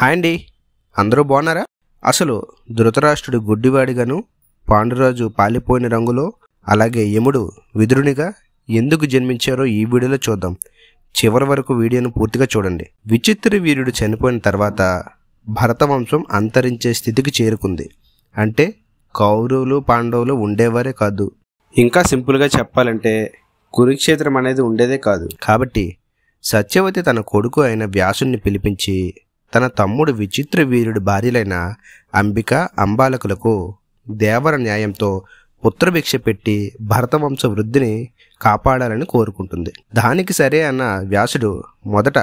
hi అండి అందరూ బాగున్నారా అసలు ధృతరాష్ట్రుడు గుడ్డివాడిగాను పాండురాజు పాలిపోయిన రంగులో అలాగే యముడు విదురునిగా ఎందుకు జన్మించారో ఈ వీడియోలో చూద్దాం చివరి వరకు వీడియోను పూర్తిగా చూడండి విచిత్ర వీరుడు చనిపోయిన తర్వాత భరతవంశం అంతరించే స్థితికి చేరుకుంది అంటే కౌరవులు పాండవులు ఉండేవారే కాదు ఇంకా సింపుల్గా చెప్పాలంటే కురుక్షేత్రం అనేది ఉండేదే కాదు కాబట్టి సత్యవతి తన కొడుకు అయిన వ్యాసుని పిలిపించి తన తమ్ముడు విచిత్ర వీరుడి భార్యలైన అంబిక అంబాలకులకు దేవర న్యాయంతో పుత్రభిక్ష పెట్టి భరతవంశ వృద్ధిని కాపాడాలని కోరుకుంటుంది దానికి సరే అన్న వ్యాసుడు మొదట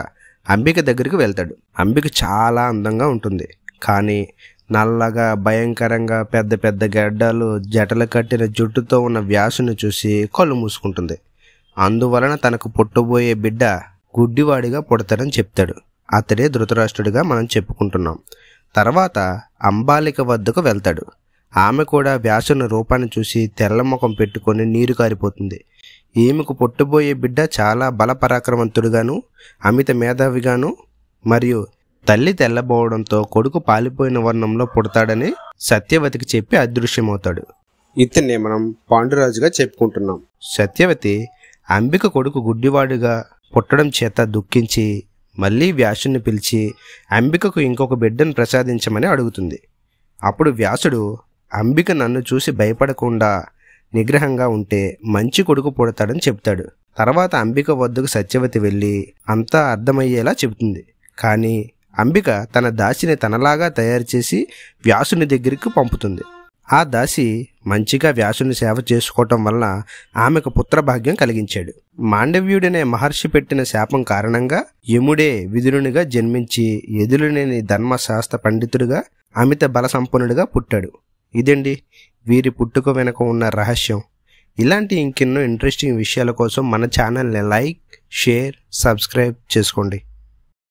అంబిక దగ్గరికి వెళ్తాడు అంబిక చాలా అందంగా ఉంటుంది కానీ నల్లగా భయంకరంగా పెద్ద పెద్ద గడ్డలు జటలు కట్టిన జుట్టుతో ఉన్న వ్యాసుని చూసి కళ్ళు మూసుకుంటుంది అందువలన తనకు పుట్టబోయే బిడ్డ గుడ్డివాడిగా పుడతాడని చెప్తాడు అతడే ధృతరాష్ట్రుడిగా మనం చెప్పుకుంటున్నాం తర్వాత అంబాలిక వద్దకు వెళ్తాడు ఆమె కూడా వ్యాసుని రూపాన్ని చూసి తెల్ల ముఖం పెట్టుకొని నీరు కారిపోతుంది ఈమెకు పుట్టబోయే బిడ్డ చాలా బలపరాక్రమంతుడుగాను అమిత మేధావిగాను మరియు తల్లి తెల్లబోవడంతో కొడుకు పాలిపోయిన వర్ణంలో పుడతాడని సత్యవతికి చెప్పి అదృశ్యమవుతాడు ఇతన్నే మనం పాండురాజుగా చెప్పుకుంటున్నాం సత్యవతి అంబిక కొడుకు గుడ్డివాడుగా పుట్టడం చేత దుఃఖించి మళ్ళీ వ్యాసుని పిలిచి అంబికకు ఇంకొక బిడ్డను ప్రసాదించమని అడుగుతుంది అప్పుడు వ్యాసుడు అంబిక నన్ను చూసి భయపడకుండా నిగ్రహంగా ఉంటే మంచి కొడుకు పుడతాడని చెప్తాడు తర్వాత అంబిక వద్దకు సత్యవతి వెళ్ళి అంతా అర్థమయ్యేలా చెబుతుంది కానీ అంబిక తన దాసిని తనలాగా తయారు చేసి వ్యాసుని దగ్గరికి పంపుతుంది ఆ దాసి మంచిగా వ్యాసుని సేవ చేసుకోవటం వలన ఆమెకు పుత్రభాగ్యం కలిగించాడు మాండవ్యుడనే మహర్షి పెట్టిన శాపం కారణంగా యముడే విదురునిగా జన్మించి ఎదురులేని ధర్మశాస్త్ర పండితుడిగా అమిత బలసంపన్నుడిగా పుట్టాడు ఇదండి వీరి పుట్టుక వెనుక ఉన్న రహస్యం ఇలాంటి ఇంకెన్నో ఇంట్రెస్టింగ్ విషయాల కోసం మన ఛానల్ని లైక్ షేర్ సబ్స్క్రైబ్ చేసుకోండి